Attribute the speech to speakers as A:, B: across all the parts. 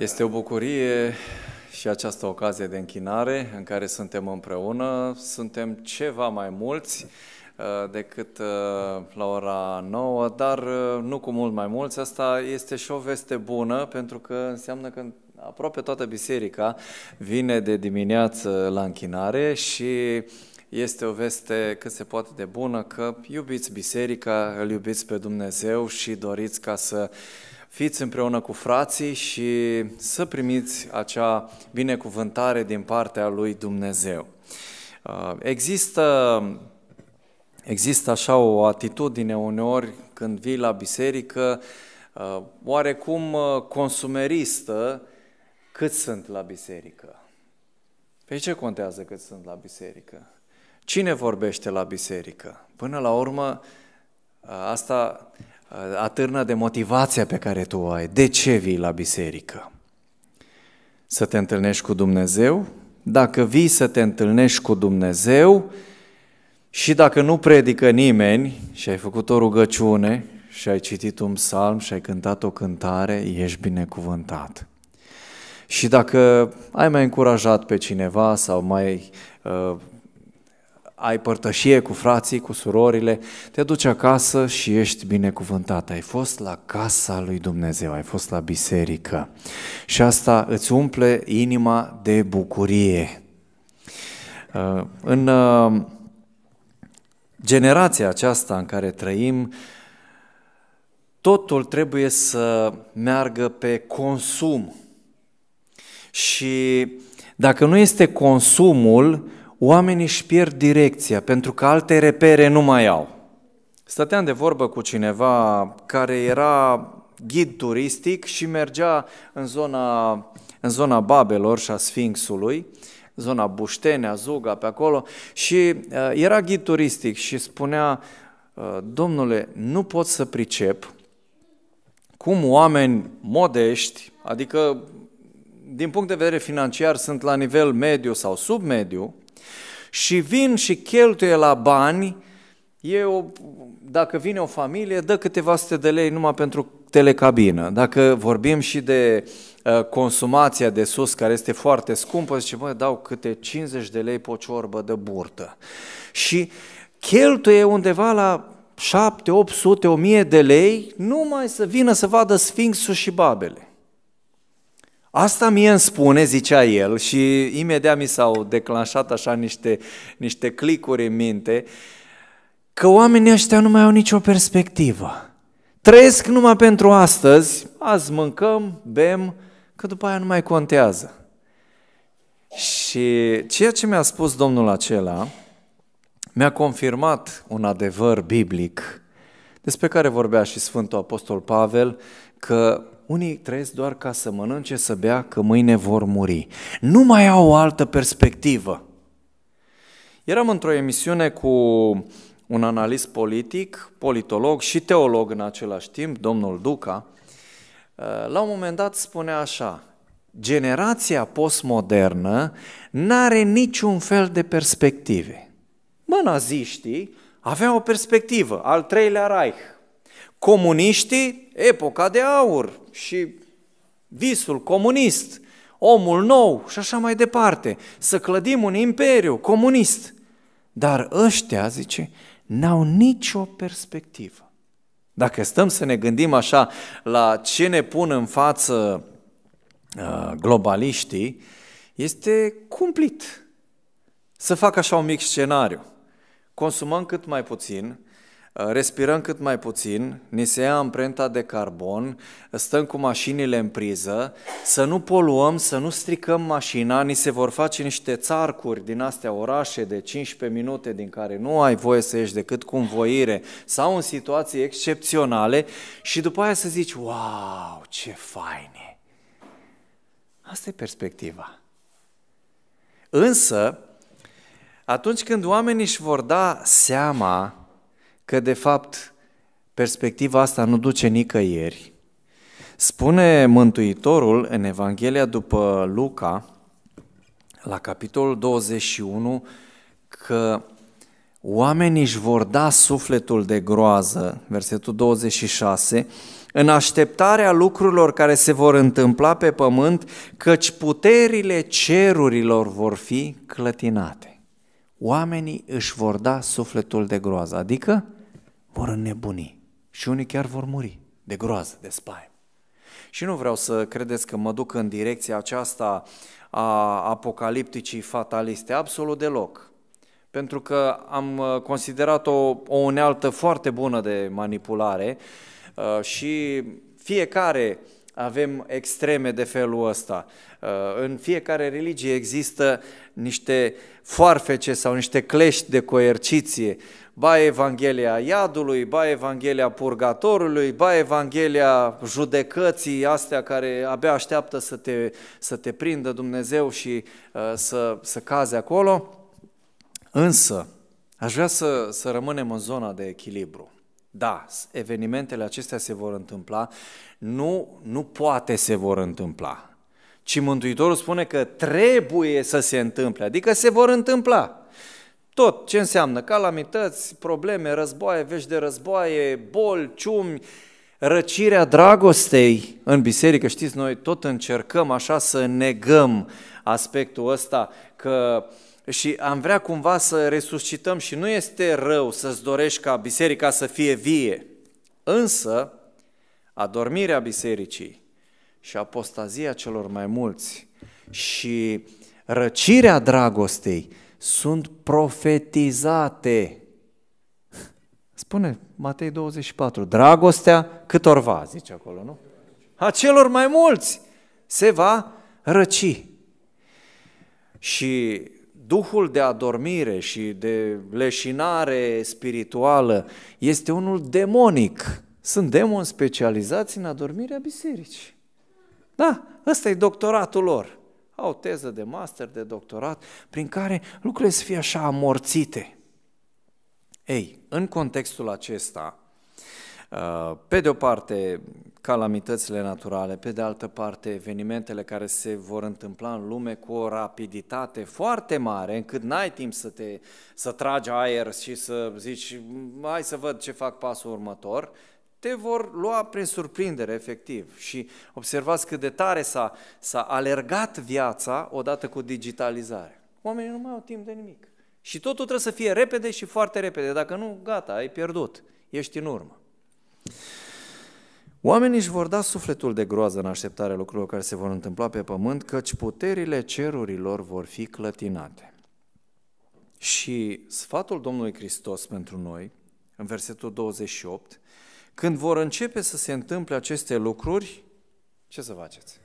A: Este o bucurie și această ocazie de închinare în care suntem împreună. Suntem ceva mai mulți uh, decât uh, la ora 9, dar uh, nu cu mult mai mulți. Asta este și o veste bună pentru că înseamnă că aproape toată biserica vine de dimineață la închinare și este o veste cât se poate de bună că iubiți biserica, îl iubiți pe Dumnezeu și doriți ca să uh, fiți împreună cu frații și să primiți acea binecuvântare din partea lui Dumnezeu. Uh, există, există așa o atitudine uneori când vii la biserică uh, oarecum uh, consumeristă cât sunt la biserică. Pe ce contează cât sunt la biserică? Cine vorbește la biserică? Până la urmă, asta atârnă de motivația pe care tu o ai. De ce vii la biserică? Să te întâlnești cu Dumnezeu? Dacă vii să te întâlnești cu Dumnezeu și dacă nu predică nimeni și ai făcut o rugăciune și ai citit un psalm și ai cântat o cântare, ești binecuvântat. Și dacă ai mai încurajat pe cineva sau mai uh, ai părtășie cu frații, cu surorile, te duci acasă și ești binecuvântat. Ai fost la casa lui Dumnezeu, ai fost la biserică. Și asta îți umple inima de bucurie. Uh, în uh, generația aceasta în care trăim, totul trebuie să meargă pe consum. Și dacă nu este consumul, oamenii își pierd direcția pentru că alte repere nu mai au. Stăteam de vorbă cu cineva care era ghid turistic și mergea în zona, în zona Babelor și a Sfinxului, zona Buștenea, Zuga, pe acolo, și uh, era ghid turistic și spunea, uh, domnule, nu pot să pricep cum oameni modești, adică din punct de vedere financiar sunt la nivel mediu sau submediu, și vin și cheltuie la bani, e o, dacă vine o familie, dă câteva sute de lei numai pentru telecabină. Dacă vorbim și de uh, consumația de sus, care este foarte scumpă, zice, mă, dau câte 50 de lei pe o ciorbă de burtă. Și cheltuie undeva la 7, 800, 1000 de lei numai să vină să vadă Sfinxul și Babele. Asta mie îmi spune, zicea el, și imediat mi s-au declanșat așa niște, niște clicuri în minte, că oamenii ăștia nu mai au nicio perspectivă. Trăiesc numai pentru astăzi, azi mâncăm, bem, că după aia nu mai contează. Și ceea ce mi-a spus domnul acela, mi-a confirmat un adevăr biblic despre care vorbea și Sfântul Apostol Pavel, că unii trăiesc doar ca să mănânce, să bea, că mâine vor muri. Nu mai au o altă perspectivă. Eram într-o emisiune cu un analist politic, politolog și teolog în același timp, domnul Duca. La un moment dat spunea așa, generația postmodernă n-are niciun fel de perspective. Mă, naziștii aveau o perspectivă, al treilea Reich. Comuniștii epoca de aur și visul comunist, omul nou și așa mai departe, să clădim un imperiu comunist. Dar ăștia, zice, n-au nicio perspectivă. Dacă stăm să ne gândim așa la ce ne pun în față uh, globaliștii, este cumplit să fac așa un mic scenariu. Consumăm cât mai puțin, Uh, respirăm cât mai puțin, ni se ia amprenta de carbon, stăm cu mașinile în priză, să nu poluăm, să nu stricăm mașina, ni se vor face niște țarcuri din astea orașe de 15 minute din care nu ai voie să ieși decât cu învoire sau în situații excepționale și după aia să zici, wow, ce faine! Asta e perspectiva. Însă, atunci când oamenii își vor da seama că de fapt perspectiva asta nu duce nicăieri. Spune Mântuitorul în Evanghelia după Luca, la capitolul 21, că oamenii își vor da sufletul de groază, versetul 26, în așteptarea lucrurilor care se vor întâmpla pe pământ, căci puterile cerurilor vor fi clătinate. Oamenii își vor da sufletul de groază, adică vor înnebuni și unii chiar vor muri de groază, de spaimă. Și nu vreau să credeți că mă duc în direcția aceasta a apocalipticii fataliste, absolut deloc. Pentru că am uh, considerat-o o unealtă foarte bună de manipulare uh, și fiecare uh, avem extreme de felul ăsta. Uh, în fiecare religie există niște foarfece sau niște clești de coerciție. Ba Evanghelia iadului, ba Evanghelia purgatorului, ba Evanghelia judecății astea care abia așteaptă să te, să te prindă Dumnezeu și uh, să, să caze acolo. Însă, aș vrea să, să rămânem în zona de echilibru. Da, evenimentele acestea se vor întâmpla, nu, nu poate se vor întâmpla, ci Mântuitorul spune că trebuie să se întâmple, adică se vor întâmpla. Tot ce înseamnă calamități, probleme, războaie, vești de războaie, boli, ciumi, răcirea dragostei în biserică, știți, noi tot încercăm așa să negăm aspectul ăsta că uh, și am vrea cumva să resuscităm și nu este rău să-ți dorești ca biserica să fie vie, însă adormirea bisericii și apostazia celor mai mulți și răcirea dragostei sunt profetizate. Spune Matei 24, dragostea câtorva, zice acolo, nu? A celor mai mulți se va răci. Și Duhul de adormire și de leșinare spirituală este unul demonic. Sunt demoni specializați în adormirea bisericii. Da, ăsta e doctoratul lor. Au teză de master, de doctorat, prin care lucrurile să fie așa amorțite. Ei, în contextul acesta, Uh, pe de o parte, calamitățile naturale, pe de altă parte, evenimentele care se vor întâmpla în lume cu o rapiditate foarte mare, încât n-ai timp să te să tragi aer și să zici, hai să văd ce fac pasul următor, te vor lua prin surprindere, efectiv. Și observați cât de tare s-a, s-a alergat viața odată cu digitalizare. Oamenii nu mai au timp de nimic. Și totul trebuie să fie repede și foarte repede. Dacă nu, gata, ai pierdut. Ești în urmă. Oamenii își vor da sufletul de groază în așteptarea lucrurilor care se vor întâmpla pe pământ, căci puterile cerurilor vor fi clătinate. Și sfatul Domnului Hristos pentru noi, în versetul 28, când vor începe să se întâmple aceste lucruri, ce să faceți?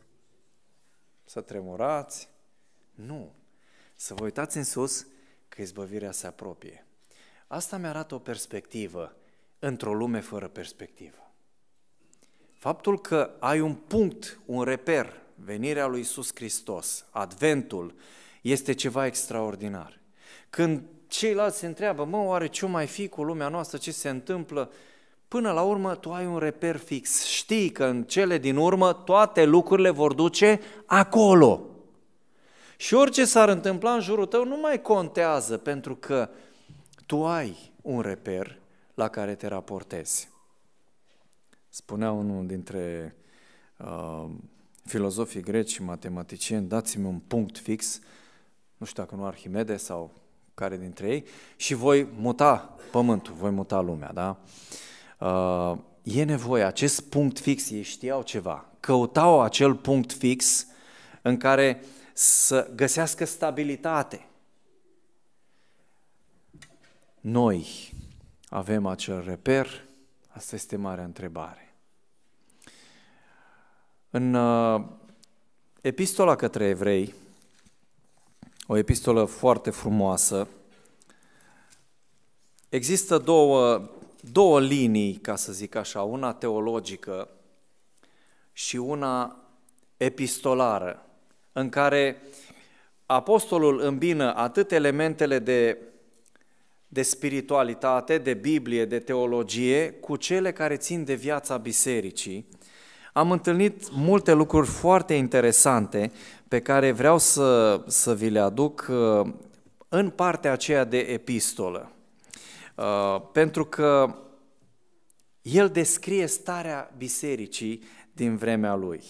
A: Să tremurați? Nu. Să vă uitați în sus că izbăvirea se apropie. Asta mi arată o perspectivă într-o lume fără perspectivă. Faptul că ai un punct, un reper, venirea lui Isus Hristos, Adventul, este ceva extraordinar. Când ceilalți se întreabă, mă, oare ce mai fi cu lumea noastră, ce se întâmplă, până la urmă tu ai un reper fix. Știi că în cele din urmă toate lucrurile vor duce acolo. Și orice s-ar întâmpla în jurul tău nu mai contează, pentru că tu ai un reper la care te raportezi. Spunea unul dintre uh, filozofii greci și matematicieni, dați-mi un punct fix, nu știu dacă nu Arhimede sau care dintre ei, și voi muta pământul, voi muta lumea, da? Uh, e nevoie, acest punct fix, ei știau ceva, căutau acel punct fix în care să găsească stabilitate. Noi, avem acel reper? Asta este marea întrebare. În uh, epistola către evrei, o epistolă foarte frumoasă, există două, două linii, ca să zic așa, una teologică și una epistolară, în care apostolul îmbină atât elementele de de spiritualitate, de Biblie, de teologie, cu cele care țin de viața bisericii. Am întâlnit multe lucruri foarte interesante pe care vreau să, să vi le aduc uh, în partea aceea de epistolă. Uh, pentru că el descrie starea bisericii din vremea lui.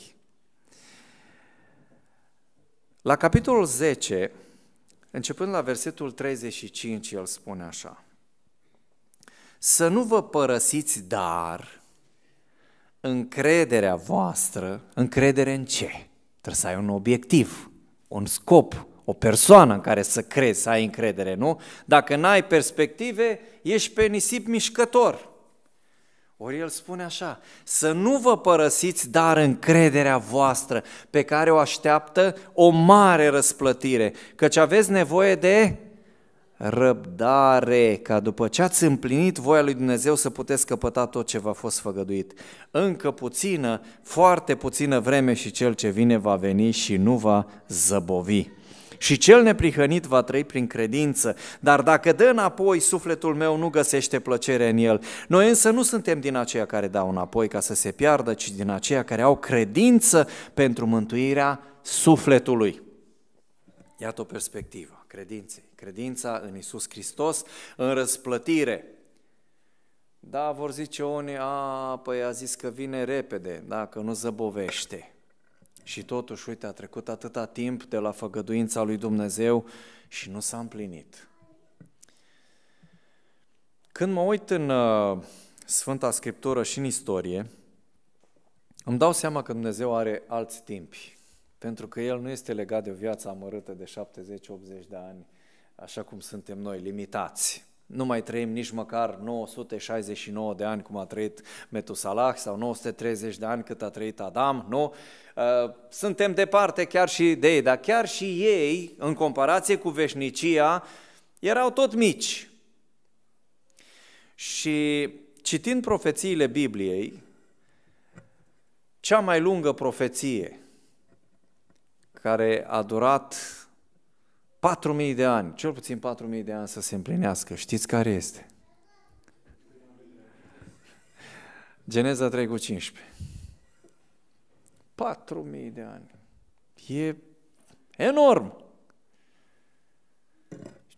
A: La capitolul 10, Începând la versetul 35, el spune așa. Să nu vă părăsiți, dar încrederea voastră, încredere în ce? Trebuie să ai un obiectiv, un scop, o persoană în care să crezi, să ai încredere, nu? Dacă n-ai perspective, ești pe nisip mișcător. Ori el spune așa, să nu vă părăsiți, dar încrederea voastră pe care o așteaptă o mare răsplătire, căci aveți nevoie de răbdare, ca după ce ați împlinit voia lui Dumnezeu să puteți căpăta tot ce v-a fost făgăduit. Încă puțină, foarte puțină vreme și cel ce vine va veni și nu va zăbovi și cel neprihănit va trăi prin credință, dar dacă dă înapoi, sufletul meu nu găsește plăcere în el. Noi însă nu suntem din aceia care dau înapoi ca să se piardă, ci din aceia care au credință pentru mântuirea sufletului. Iată o perspectivă credinței. Credința în Isus Hristos, în răsplătire. Da, vor zice unii, a, păi a zis că vine repede, dacă nu zăbovește. Și totuși, uite, a trecut atâta timp de la făgăduința lui Dumnezeu și nu s-a împlinit. Când mă uit în uh, Sfânta Scriptură și în istorie, îmi dau seama că Dumnezeu are alți timpi, pentru că El nu este legat de o viață amărâtă de 70-80 de ani, așa cum suntem noi, limitați. Nu mai trăim nici măcar 969 de ani cum a trăit Metusalah sau 930 de ani cât a trăit Adam, nu? Uh, suntem departe chiar și de ei, dar chiar și ei, în comparație cu veșnicia, erau tot mici. Și citind profețiile Bibliei, cea mai lungă profeție care a durat 4.000 de ani, cel puțin 4.000 de ani să se împlinească. Știți care este? Geneza 3 cu 15. 4.000 de ani. E enorm.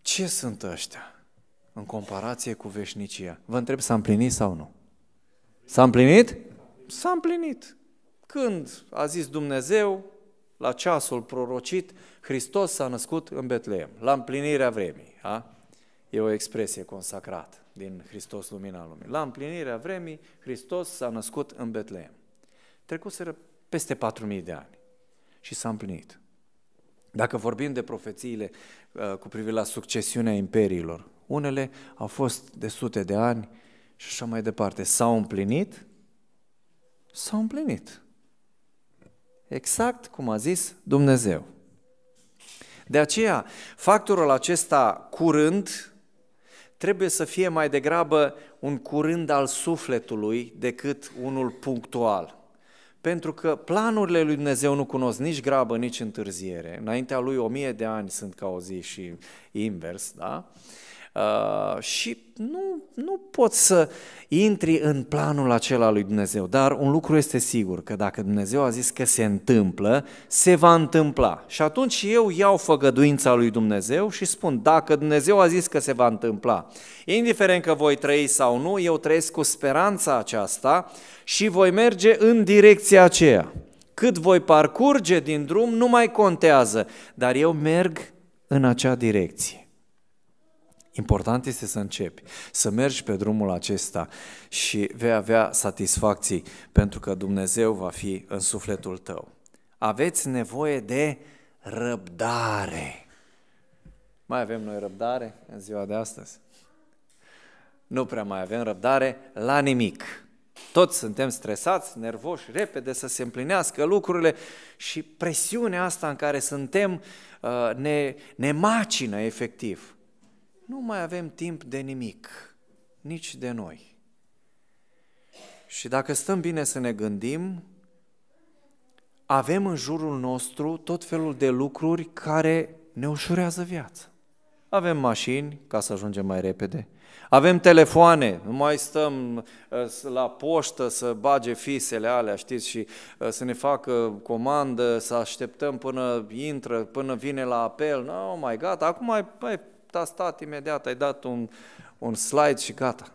A: Ce sunt ăștia în comparație cu veșnicia? Vă întreb, s-a împlinit sau nu? S-a împlinit? S-a împlinit. Când a zis Dumnezeu, la ceasul prorocit, Hristos s-a născut în Betleem, la împlinirea vremii. A? E o expresie consacrată din Hristos Lumina Lumii. La împlinirea vremii, Hristos s-a născut în Betleem. Trecuseră peste 4.000 de ani și s-a împlinit. Dacă vorbim de profețiile uh, cu privire la succesiunea imperiilor, unele au fost de sute de ani și așa mai departe. S-au împlinit? S-au împlinit exact cum a zis Dumnezeu. De aceea, factorul acesta curând trebuie să fie mai degrabă un curând al sufletului decât unul punctual. Pentru că planurile lui Dumnezeu nu cunosc nici grabă, nici întârziere. Înaintea lui o mie de ani sunt ca o zi și invers, da? Uh, Uh, și nu, nu poți să intri în planul acela lui Dumnezeu, dar un lucru este sigur, că dacă Dumnezeu a zis că se întâmplă, se va întâmpla. Și atunci eu iau făgăduința lui Dumnezeu și spun, dacă Dumnezeu a zis că se va întâmpla, indiferent că voi trăi sau nu, eu trăiesc cu speranța aceasta și voi merge în direcția aceea. Cât voi parcurge din drum nu mai contează, dar eu merg în acea direcție. Important este să începi, să mergi pe drumul acesta și vei avea satisfacții, pentru că Dumnezeu va fi în sufletul tău. Aveți nevoie de răbdare. Mai avem noi răbdare în ziua de astăzi? Nu prea mai avem răbdare la nimic. Toți suntem stresați, nervoși, repede să se împlinească lucrurile și presiunea asta în care suntem uh, ne, ne macină efectiv nu mai avem timp de nimic, nici de noi. Și dacă stăm bine să ne gândim, avem în jurul nostru tot felul de lucruri care ne ușurează viața. Avem mașini, ca să ajungem mai repede. Avem telefoane, nu mai stăm uh, la poștă să bage fisele alea, știți, și uh, să ne facă comandă, să așteptăm până intră, până vine la apel. Nu, no, oh mai gata, acum mai, mai stat imediat, ai dat un, un slide și gata.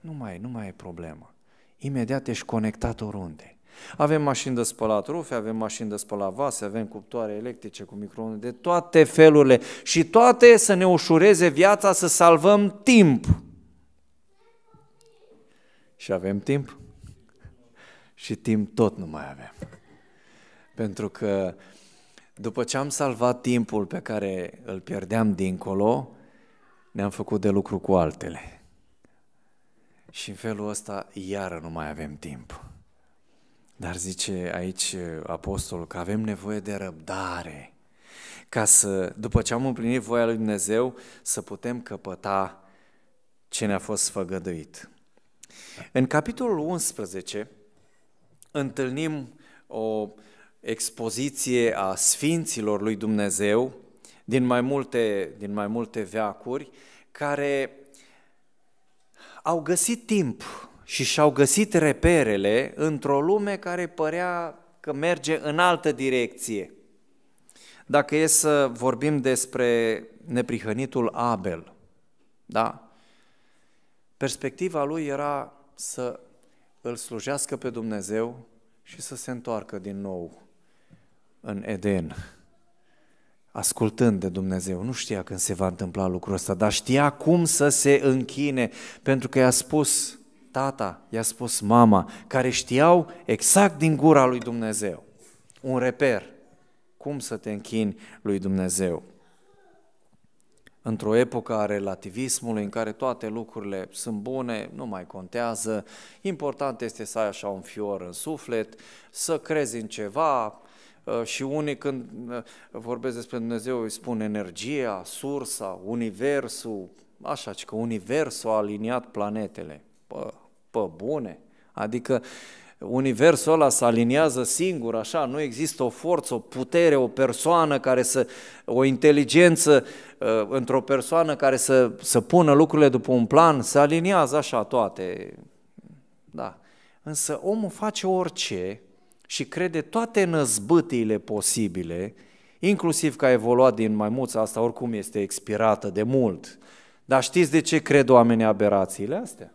A: Nu mai, nu mai e problemă. Imediat ești conectat oriunde. Avem mașini de spălat rufe, avem mașini de spălat vase, avem cuptoare electrice cu microunde, de toate felurile și toate să ne ușureze viața, să salvăm timp. Și avem timp? Și timp tot nu mai avem. Pentru că după ce am salvat timpul pe care îl pierdeam dincolo, ne-am făcut de lucru cu altele. Și în felul ăsta, iară nu mai avem timp. Dar zice aici apostolul că avem nevoie de răbdare ca să, după ce am împlinit voia lui Dumnezeu, să putem căpăta ce ne-a fost făgăduit. În capitolul 11 întâlnim o expoziție a sfinților lui Dumnezeu din mai multe, din mai multe veacuri, care au găsit timp și și-au găsit reperele într-o lume care părea că merge în altă direcție. Dacă e să vorbim despre neprihănitul Abel, da? Perspectiva lui era să îl slujească pe Dumnezeu și să se întoarcă din nou în Eden, ascultând de Dumnezeu. Nu știa când se va întâmpla lucrul ăsta, dar știa cum să se închine, pentru că i-a spus tata, i-a spus mama, care știau exact din gura lui Dumnezeu. Un reper, cum să te închini lui Dumnezeu. Într-o epocă a relativismului în care toate lucrurile sunt bune, nu mai contează, important este să ai așa un fior în suflet, să crezi în ceva, Uh, și unii când uh, vorbesc despre Dumnezeu îi spun energia, sursa, universul, așa, că universul a aliniat planetele. Pă, pă bune! Adică universul ăla se aliniază singur, așa, nu există o forță, o putere, o persoană care să, o inteligență uh, într-o persoană care să, să pună lucrurile după un plan, se aliniază așa toate. Da. Însă omul face orice și crede toate năzbâtiile posibile, inclusiv că a evoluat din maimuța asta, oricum este expirată de mult. Dar știți de ce cred oamenii aberațiile astea?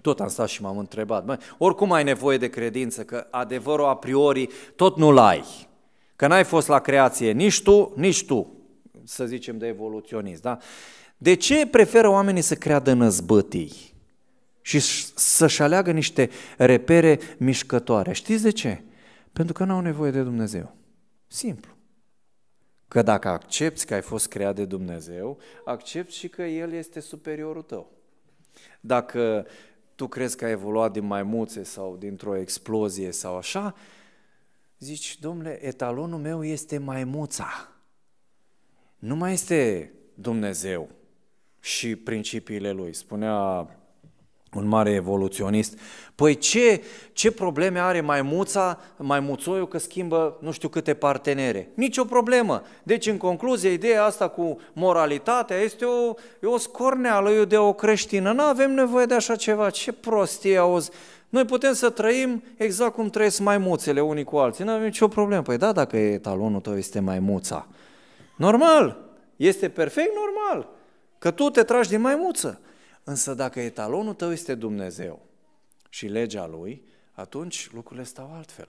A: Tot am stat și m-am întrebat. Bă, oricum ai nevoie de credință, că adevărul a priori tot nu-l ai. Că n-ai fost la creație nici tu, nici tu, să zicem de evoluționist, da? De ce preferă oamenii să creadă în năzbătii? și să-și aleagă niște repere mișcătoare. Știți de ce? Pentru că n-au nevoie de Dumnezeu. Simplu. Că dacă accepti că ai fost creat de Dumnezeu, accepti și că El este superiorul tău. Dacă tu crezi că ai evoluat din maimuțe sau dintr-o explozie sau așa, zici, domnule, etalonul meu este maimuța. Nu mai este Dumnezeu și principiile Lui. Spunea un mare evoluționist. Păi ce, ce probleme are maimuța, maimuțoiul că schimbă nu știu câte partenere? Nici o problemă. Deci, în concluzie, ideea asta cu moralitatea este o, e o scorneală, e de o creștină. Nu avem nevoie de așa ceva. Ce prostie auzi. Noi putem să trăim exact cum trăiesc maimuțele unii cu alții. Nu avem nicio problemă. Păi da, dacă e talonul tău este maimuța. Normal. Este perfect normal. Că tu te tragi din maimuță. Însă dacă etalonul tău este Dumnezeu și legea lui, atunci lucrurile stau altfel.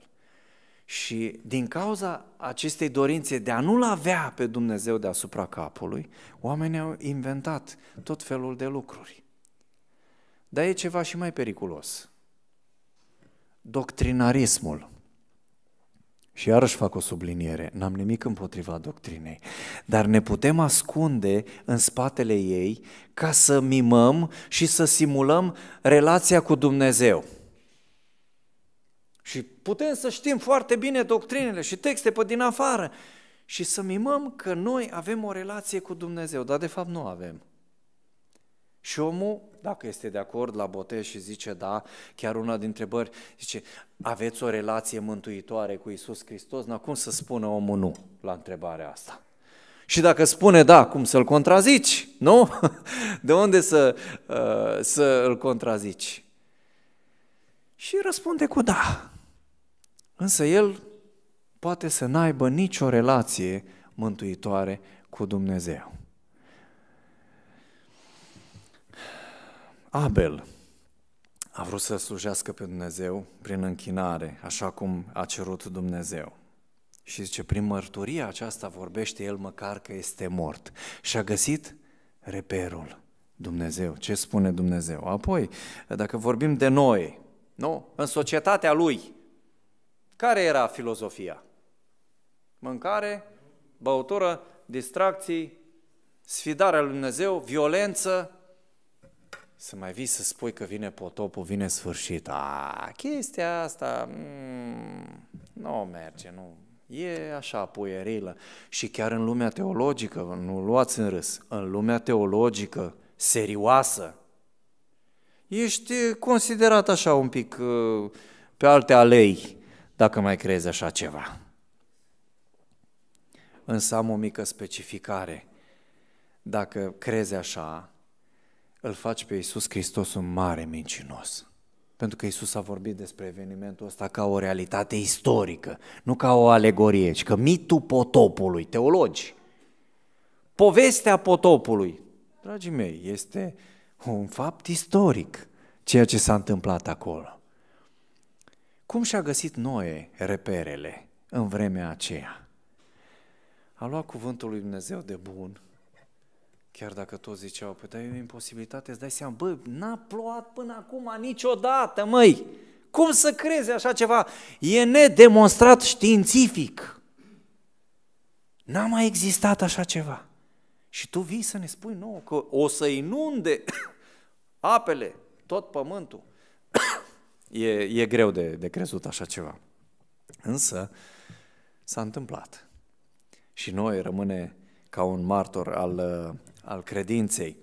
A: Și din cauza acestei dorințe de a nu-L avea pe Dumnezeu deasupra capului, oamenii au inventat tot felul de lucruri. Dar e ceva și mai periculos. Doctrinarismul. Și iarăși fac o subliniere, n-am nimic împotriva doctrinei, dar ne putem ascunde în spatele ei ca să mimăm și să simulăm relația cu Dumnezeu. Și putem să știm foarte bine doctrinele și texte pe din afară și să mimăm că noi avem o relație cu Dumnezeu, dar de fapt nu avem. Și omul, dacă este de acord la botez și zice da, chiar una dintre întrebări, zice, aveți o relație mântuitoare cu Isus Hristos? Na, cum să spună omul nu la întrebarea asta? Și dacă spune da, cum să-l contrazici? Nu? De unde să, uh, să îl contrazici? Și răspunde cu da. Însă el poate să n-aibă nicio relație mântuitoare cu Dumnezeu. Abel a vrut să slujească pe Dumnezeu prin închinare, așa cum a cerut Dumnezeu. Și zice, prin mărturia aceasta vorbește el măcar că este mort. Și a găsit reperul Dumnezeu. Ce spune Dumnezeu? Apoi, dacă vorbim de noi, nu? În societatea lui, care era filozofia? Mâncare, băutură, distracții, sfidarea lui Dumnezeu, violență, să mai vii să spui că vine potopul, vine sfârșit. A, chestia asta mm, nu merge, nu. E așa, puierilă. Și chiar în lumea teologică, nu luați în râs, în lumea teologică serioasă, ești considerat așa un pic uh, pe alte alei, dacă mai crezi așa ceva. Însă am o mică specificare. Dacă crezi așa, îl faci pe Iisus Hristos un mare mincinos. Pentru că Iisus a vorbit despre evenimentul ăsta ca o realitate istorică, nu ca o alegorie, ci că mitul potopului, teologi, povestea potopului, dragii mei, este un fapt istoric ceea ce s-a întâmplat acolo. Cum și-a găsit Noe reperele în vremea aceea? A luat cuvântul lui Dumnezeu de bun Chiar dacă toți ziceau, păi da, e o imposibilitate, îți dai seama, bă, n-a plouat până acum niciodată, măi! Cum să crezi așa ceva? E nedemonstrat științific. N-a mai existat așa ceva. Și tu vii să ne spui nouă că o să inunde apele, tot pământul. e, e greu de, de crezut așa ceva. Însă s-a întâmplat. Și noi rămâne ca un martor al, al credinței.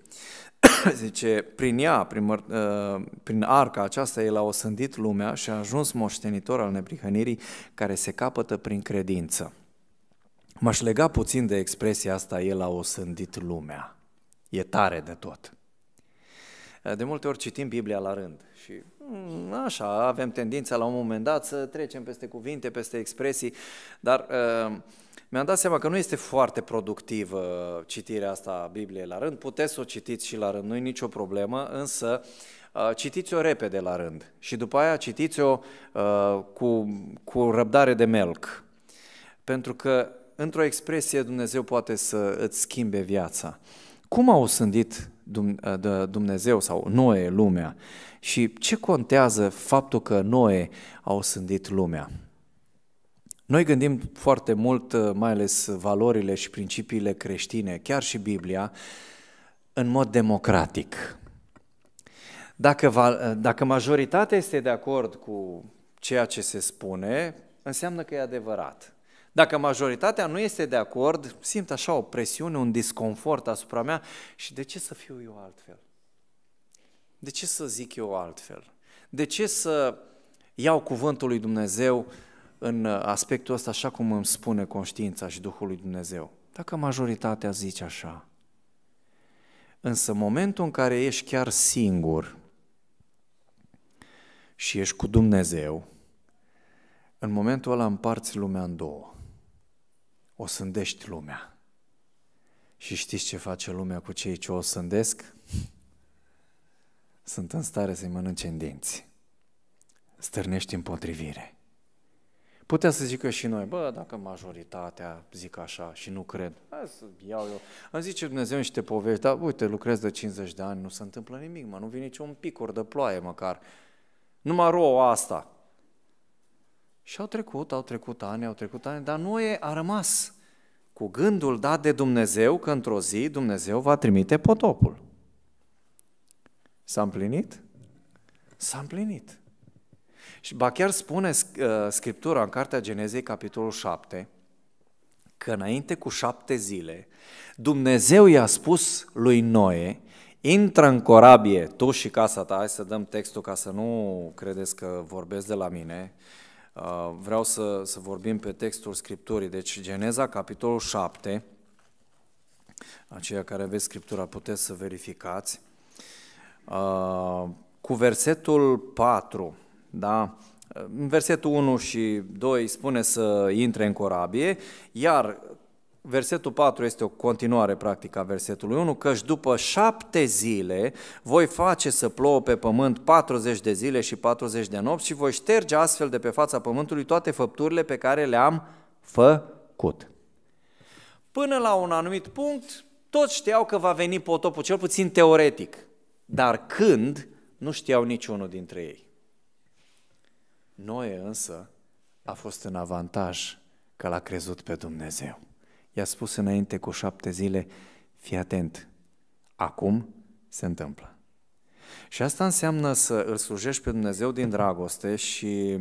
A: Zice, prin ea, prin, ă, prin arca aceasta, el a osândit lumea și a ajuns moștenitor al neprihănirii care se capătă prin credință. M-aș lega puțin de expresia asta, el a osândit lumea. E tare de tot. De multe ori citim Biblia la rând și mm, așa, avem tendința la un moment dat să trecem peste cuvinte, peste expresii, dar uh, mi-am dat seama că nu este foarte productivă uh, citirea asta a Bibliei la rând. Puteți să o citiți și la rând, nu e nicio problemă, însă uh, citiți-o repede la rând și după aia citiți-o uh, cu, cu răbdare de melc. Pentru că într-o expresie Dumnezeu poate să îți schimbe viața. Cum au sândit Dumnezeu sau Noe lumea? Și ce contează faptul că Noe au sândit lumea? Noi gândim foarte mult, uh, mai ales valorile și principiile creștine, chiar și Biblia, în mod democratic. Dacă, uh, dacă majoritatea este de acord cu ceea ce se spune, înseamnă că e adevărat. Dacă majoritatea nu este de acord, simt așa o presiune, un disconfort asupra mea și de ce să fiu eu altfel? De ce să zic eu altfel? De ce să iau cuvântul lui Dumnezeu în uh, aspectul ăsta așa cum îmi spune conștiința și Duhul lui Dumnezeu. Dacă majoritatea zice așa. Însă momentul în care ești chiar singur și ești cu Dumnezeu, în momentul ăla împarți lumea în două. O sândești lumea. Și știți ce face lumea cu cei ce o sândesc? Sunt în stare să-i mănânce în dinți. Stârnești împotrivire. Putea să zică și noi, bă, dacă majoritatea zic așa și nu cred, hai să iau eu. zis ce Dumnezeu niște povești, dar uite, lucrez de 50 de ani, nu se întâmplă nimic, mă, nu vine niciun picor de ploaie măcar. Numai rouă asta. Și au trecut, au trecut ani, au trecut ani, dar Noe a rămas cu gândul dat de Dumnezeu că într-o zi Dumnezeu va trimite potopul. S-a împlinit? S-a împlinit. Și ba chiar spune uh, Scriptura în Cartea Genezei, capitolul 7, că înainte cu șapte zile, Dumnezeu i-a spus lui Noe, intră în corabie, tu și casa ta, hai să dăm textul ca să nu credeți că vorbesc de la mine, uh, vreau să, să vorbim pe textul Scripturii, deci Geneza, capitolul 7, aceia care aveți Scriptura puteți să verificați, uh, cu versetul 4, da? În versetul 1 și 2 spune să intre în corabie, iar versetul 4 este o continuare practică a versetului 1, căci după șapte zile voi face să plouă pe pământ 40 de zile și 40 de nopți și voi șterge astfel de pe fața pământului toate făpturile pe care le-am făcut. Până la un anumit punct, toți știau că va veni potopul, cel puțin teoretic, dar când, nu știau niciunul dintre ei. Noe însă a fost în avantaj că l-a crezut pe Dumnezeu. I-a spus înainte cu șapte zile, fii atent, acum se întâmplă. Și asta înseamnă să îl slujești pe Dumnezeu din dragoste și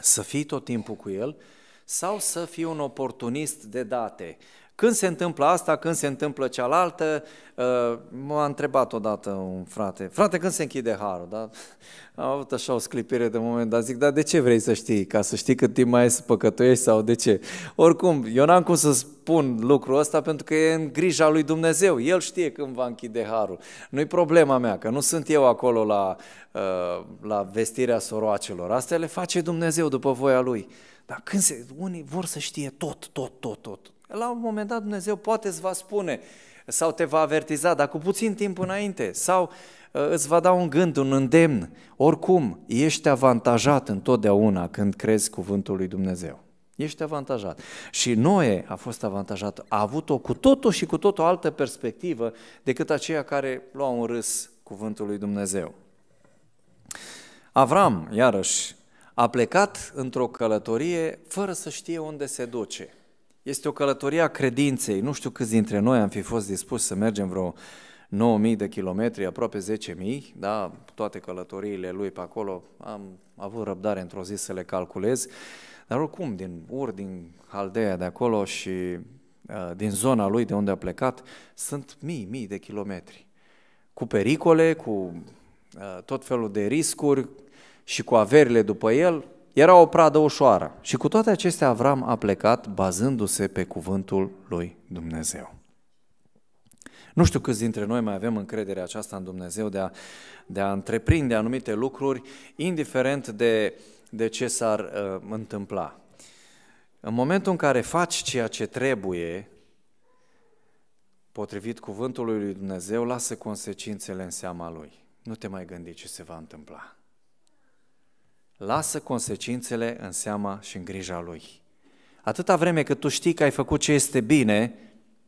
A: să fii tot timpul cu El sau să fii un oportunist de date când se întâmplă asta, când se întâmplă cealaltă, uh, m-a întrebat odată un frate, frate, când se închide harul? Da? Am avut așa o sclipire de moment, dar zic, dar de ce vrei să știi? Ca să știi cât timp mai ai să păcătuiești sau de ce? Oricum, eu n-am cum să spun lucrul ăsta pentru că e în grija lui Dumnezeu. El știe când va închide harul. Nu-i problema mea, că nu sunt eu acolo la, uh, la vestirea soroacelor. Astea le face Dumnezeu după voia lui. Dar când se, unii vor să știe tot, tot, tot, tot. La un moment dat Dumnezeu poate îți va spune sau te va avertiza, dar cu puțin timp înainte, sau uh, îți va da un gând, un îndemn. Oricum, ești avantajat întotdeauna când crezi cuvântul lui Dumnezeu. Ești avantajat. Și Noe a fost avantajat, a avut-o cu totul și cu tot o altă perspectivă decât aceia care luau un râs cuvântul lui Dumnezeu. Avram, iarăși, a plecat într-o călătorie fără să știe unde se duce – este o călătorie a credinței. Nu știu câți dintre noi am fi fost dispuși să mergem vreo 9.000 de kilometri, aproape 10.000, da, toate călătoriile lui pe acolo, am avut răbdare într-o zi să le calculez, dar oricum, din Ur, din Haldea de acolo și uh, din zona lui de unde a plecat, sunt mii, mii de kilometri. Cu pericole, cu uh, tot felul de riscuri și cu averile după el, era o pradă ușoară și cu toate acestea Avram a plecat bazându-se pe cuvântul lui Dumnezeu. Nu știu câți dintre noi mai avem încrederea aceasta în Dumnezeu de a, de a întreprinde anumite lucruri, indiferent de, de ce s-ar uh, întâmpla. În momentul în care faci ceea ce trebuie, potrivit cuvântului lui Dumnezeu, lasă consecințele în seama lui. Nu te mai gândi ce se va întâmpla lasă consecințele în seama și în grija lui. Atâta vreme cât tu știi că ai făcut ce este bine,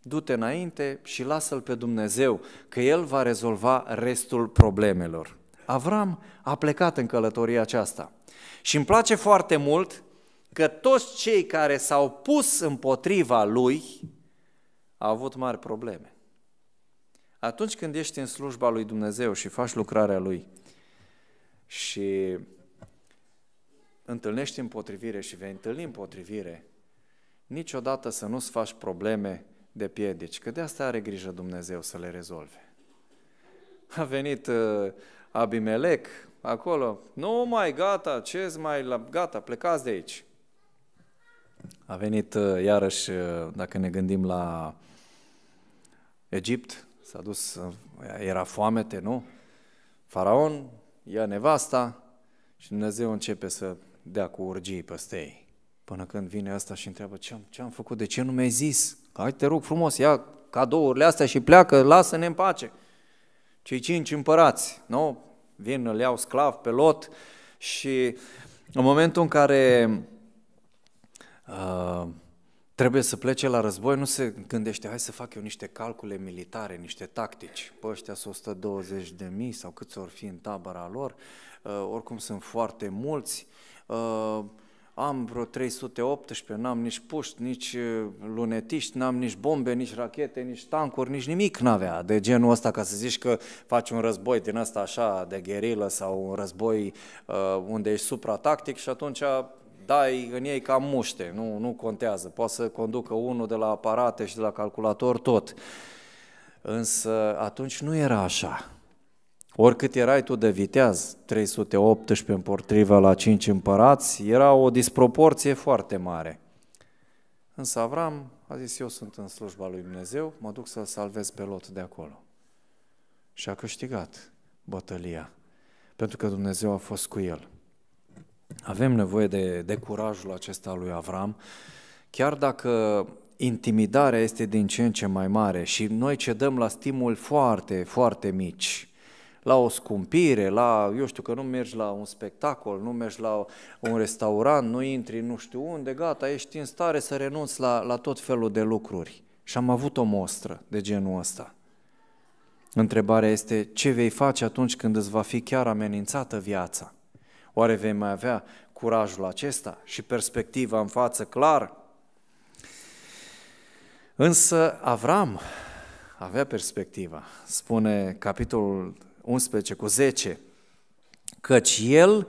A: du-te înainte și lasă-l pe Dumnezeu, că el va rezolva restul problemelor. Avram a plecat în călătoria aceasta. Și îmi place foarte mult că toți cei care s-au pus împotriva lui au avut mari probleme. Atunci când ești în slujba lui Dumnezeu și faci lucrarea lui și întâlnești împotrivire și vei întâlni împotrivire, niciodată să nu-ți faci probleme de piedici, că de asta are grijă Dumnezeu să le rezolve. A venit uh, Abimelec acolo, nu mai gata, ce mai la, gata, plecați de aici. A venit uh, iarăși, uh, dacă ne gândim la Egipt, s-a dus, uh, era foamete, nu? Faraon ia nevasta și Dumnezeu începe să dea cu urgii peste ei. Până când vine asta și întreabă ce am, ce am făcut, de ce nu mi-ai zis? Hai te rog frumos, ia cadourile astea și pleacă, lasă-ne în pace. Cei cinci împărați, nu? Vin, îl iau sclav pe lot și în momentul în care uh, trebuie să plece la război, nu se gândește, hai să fac eu niște calcule militare, niște tactici. Pe ăștia sunt 120 de mii sau câți ori fi în tabăra lor, uh, oricum sunt foarte mulți, uh, am vreo 318, n-am nici puști, nici uh, lunetiști, n-am nici bombe, nici rachete, nici tancuri, nici nimic n-avea de genul ăsta ca să zici că faci un război din ăsta așa de gherilă sau un război uh, unde ești tactic și atunci dai în ei ca muște, nu, nu contează, poate să conducă unul de la aparate și de la calculator tot. Însă atunci nu era așa. Oricât erai tu de viteaz, 318 împotriva la 5 împărați, era o disproporție foarte mare. Însă Avram a zis, eu sunt în slujba lui Dumnezeu, mă duc să-l salvez pe Lot de acolo. Și a câștigat bătălia, pentru că Dumnezeu a fost cu el. Avem nevoie de, de curajul acesta lui Avram, chiar dacă intimidarea este din ce în ce mai mare și noi cedăm la stimul foarte, foarte mici – la o scumpire, la, eu știu că nu mergi la un spectacol, nu mergi la un restaurant, nu intri nu știu unde, gata, ești în stare să renunți la, la tot felul de lucruri. Și am avut o mostră de genul ăsta. Întrebarea este ce vei face atunci când îți va fi chiar amenințată viața? Oare vei mai avea curajul acesta și perspectiva în față clar? Însă Avram avea perspectiva. Spune capitolul 11 cu 10, căci el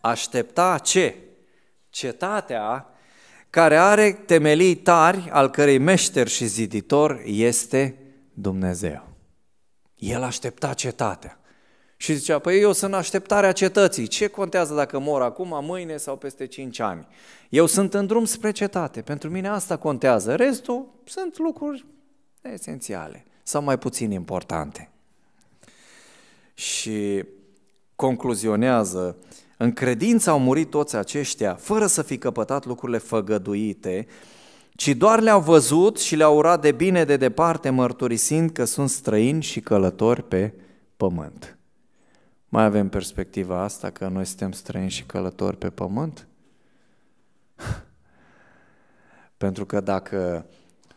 A: aștepta ce? Cetatea care are temelii tari, al cărei meșter și ziditor este Dumnezeu. El aștepta cetatea. Și zicea, păi eu sunt așteptarea cetății, ce contează dacă mor acum, mâine sau peste 5 ani? Eu sunt în drum spre cetate, pentru mine asta contează, restul sunt lucruri esențiale sau mai puțin importante și concluzionează, în credință au murit toți aceștia, fără să fi căpătat lucrurile făgăduite, ci doar le-au văzut și le-au urat de bine de departe, mărturisind că sunt străini și călători pe pământ. Mai avem perspectiva asta că noi suntem străini și călători pe pământ? Pentru că dacă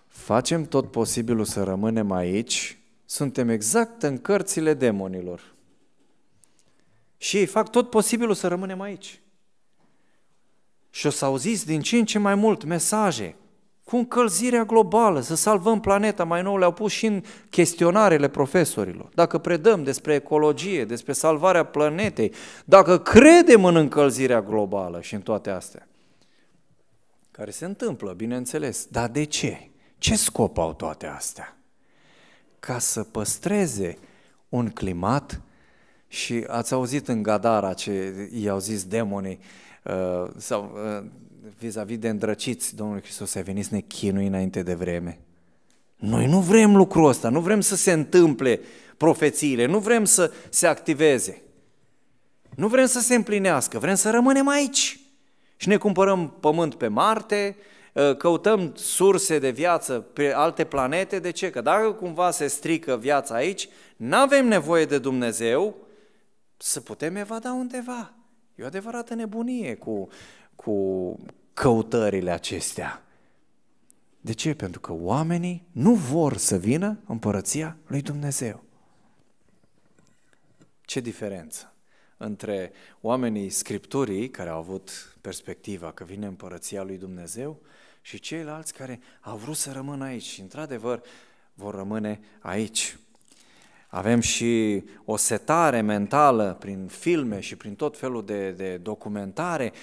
A: facem tot posibilul să rămânem aici, suntem exact în cărțile demonilor. Și ei fac tot posibilul să rămânem aici. Și o să auziți din ce în ce mai mult mesaje cu încălzirea globală, să salvăm planeta, mai nou le-au pus și în chestionarele profesorilor. Dacă predăm despre ecologie, despre salvarea planetei, dacă credem în încălzirea globală și în toate astea, care se întâmplă, bineînțeles, dar de ce? Ce scop au toate astea? ca să păstreze un climat și ați auzit în Gadara ce i-au zis demonii uh, sau uh, vis-a-vis de îndrăciți, Domnul Hristos a venit să ne chinui înainte de vreme. Noi nu vrem lucrul ăsta, nu vrem să se întâmple profețiile, nu vrem să se activeze. Nu vrem să se împlinească, vrem să rămânem aici. Și ne cumpărăm pământ pe Marte, Ă, căutăm surse de viață pe alte planete, de ce? Că dacă cumva se strică viața aici, nu avem nevoie de Dumnezeu să putem evada undeva. E o adevărată nebunie cu, cu căutările acestea. De ce? Pentru că oamenii nu vor să vină împărăția lui Dumnezeu. Ce diferență între oamenii Scripturii, care au avut perspectiva că vine împărăția lui Dumnezeu, și ceilalți care au vrut să rămână aici și, într-adevăr, vor rămâne aici. Avem și o setare mentală prin filme și prin tot felul de, de documentare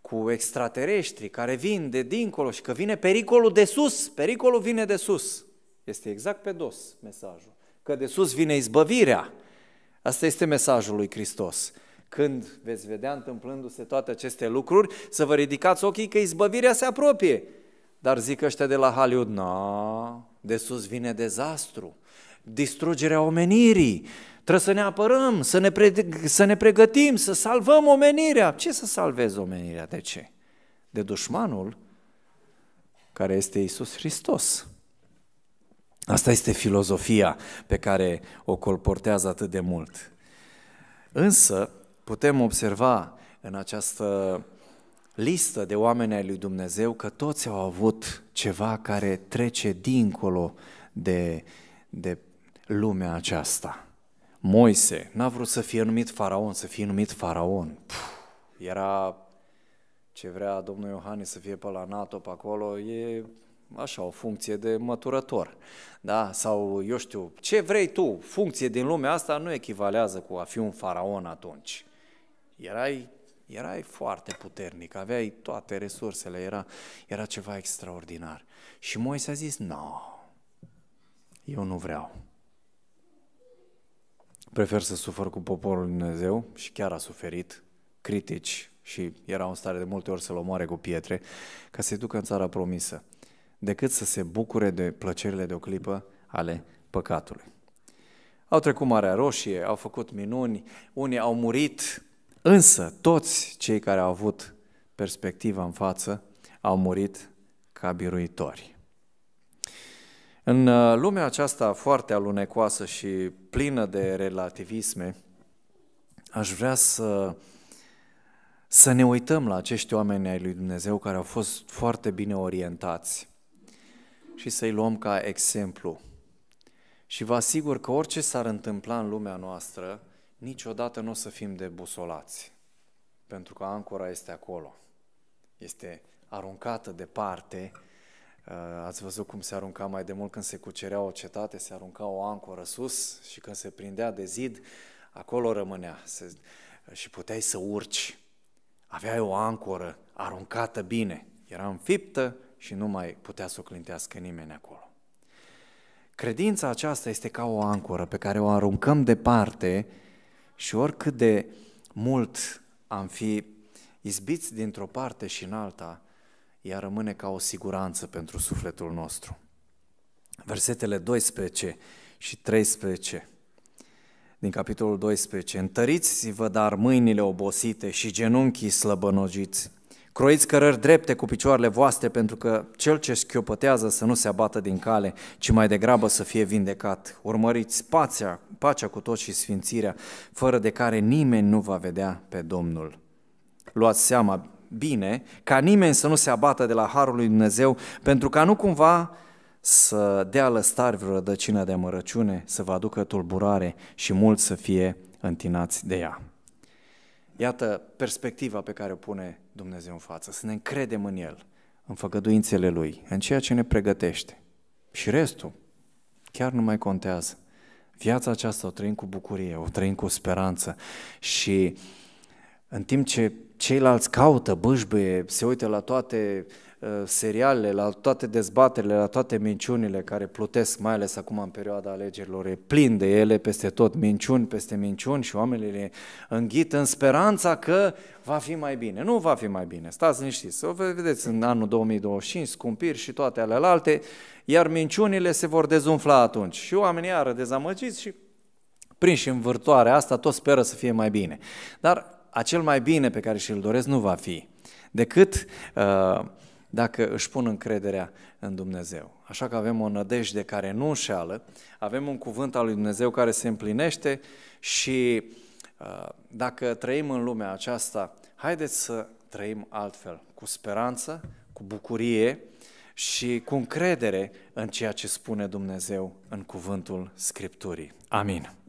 A: cu extraterestri care vin de dincolo și că vine pericolul de sus, pericolul vine de sus. Este exact pe dos mesajul. Că de sus vine izbăvirea. Asta este mesajul lui Hristos. Când veți vedea întâmplându-se toate aceste lucruri, să vă ridicați ochii că izbăvirea se apropie. Dar zic ăștia de la Hollywood, nu, de sus vine dezastru, distrugerea omenirii, trebuie să ne apărăm, să ne, pre- să ne pregătim, să salvăm omenirea. Ce să salvezi omenirea? De ce? De dușmanul care este Isus Hristos. Asta este filozofia pe care o colportează atât de mult. Însă, putem observa în această listă de oameni ai lui Dumnezeu că toți au avut ceva care trece dincolo de, de lumea aceasta. Moise n-a vrut să fie numit faraon, să fie numit faraon. Puh, era ce vrea domnul Iohannis să fie pe la NATO, pe acolo, e așa, o funcție de măturător. Da? Sau, eu știu, ce vrei tu, funcție din lumea asta nu echivalează cu a fi un faraon atunci. Erai Erai foarte puternic, aveai toate resursele, era, era ceva extraordinar. Și Moise a zis, nu, no, eu nu vreau. Prefer să sufăr cu poporul lui Dumnezeu și chiar a suferit critici și era în stare de multe ori să-l omoare cu pietre ca să-i ducă în țara promisă, decât să se bucure de plăcerile de o clipă ale păcatului. Au trecut Marea Roșie, au făcut minuni, unii au murit, Însă toți cei care au avut perspectiva în față au murit ca biruitori. În uh, lumea aceasta foarte alunecoasă și plină de relativisme, aș vrea să, să ne uităm la acești oameni ai lui Dumnezeu care au fost foarte bine orientați și să-i luăm ca exemplu. Și vă asigur că orice s-ar întâmpla în lumea noastră, niciodată nu o să fim debusolați, pentru că ancora este acolo. Este aruncată departe. Uh, ați văzut cum se arunca mai de mult când se cucerea o cetate, se arunca o ancoră sus și când se prindea de zid, acolo rămânea se, și puteai să urci. Aveai o ancoră aruncată bine, era înfiptă și nu mai putea să o clintească nimeni acolo. Credința aceasta este ca o ancoră pe care o aruncăm departe și oricât de mult am fi izbiți dintr-o parte și în alta, ea rămâne ca o siguranță pentru sufletul nostru. Versetele 12 și 13 din capitolul 12. Întăriți-vă dar mâinile obosite și genunchii slăbănogiți Croiți cărări drepte cu picioarele voastre, pentru că cel ce schiopătează să nu se abată din cale, ci mai degrabă să fie vindecat. Urmăriți pacea, pacea cu toți și sfințirea, fără de care nimeni nu va vedea pe Domnul. Luați seama bine ca nimeni să nu se abată de la Harul lui Dumnezeu, pentru ca nu cumva să dea lăstari vreo rădăcină de amărăciune, să vă aducă tulburare și mult să fie întinați de ea. Iată perspectiva pe care o pune Dumnezeu în față, să ne încredem în El, în făgăduințele Lui, în ceea ce ne pregătește. Și restul chiar nu mai contează. Viața aceasta o trăim cu bucurie, o trăim cu speranță și în timp ce ceilalți caută, bâșbâie, se uită la toate Uh, serialele, la toate dezbaterile, la toate minciunile care plutesc, mai ales acum în perioada alegerilor, e plin de ele peste tot, minciuni peste minciuni și oamenii le înghit în speranța că va fi mai bine. Nu va fi mai bine, stați liniștiți, o vedeți în anul 2025, scumpiri și toate alelalte, iar minciunile se vor dezumfla atunci și oamenii iară dezamăgiți și prinși în vârtoarea asta, tot speră să fie mai bine. Dar acel mai bine pe care și-l doresc nu va fi decât uh, dacă își pun încrederea în Dumnezeu. Așa că avem o nădejde care nu înșeală, avem un cuvânt al lui Dumnezeu care se împlinește și uh, dacă trăim în lumea aceasta, haideți să trăim altfel, cu speranță, cu bucurie și cu încredere în ceea ce spune Dumnezeu în cuvântul Scripturii. Amin.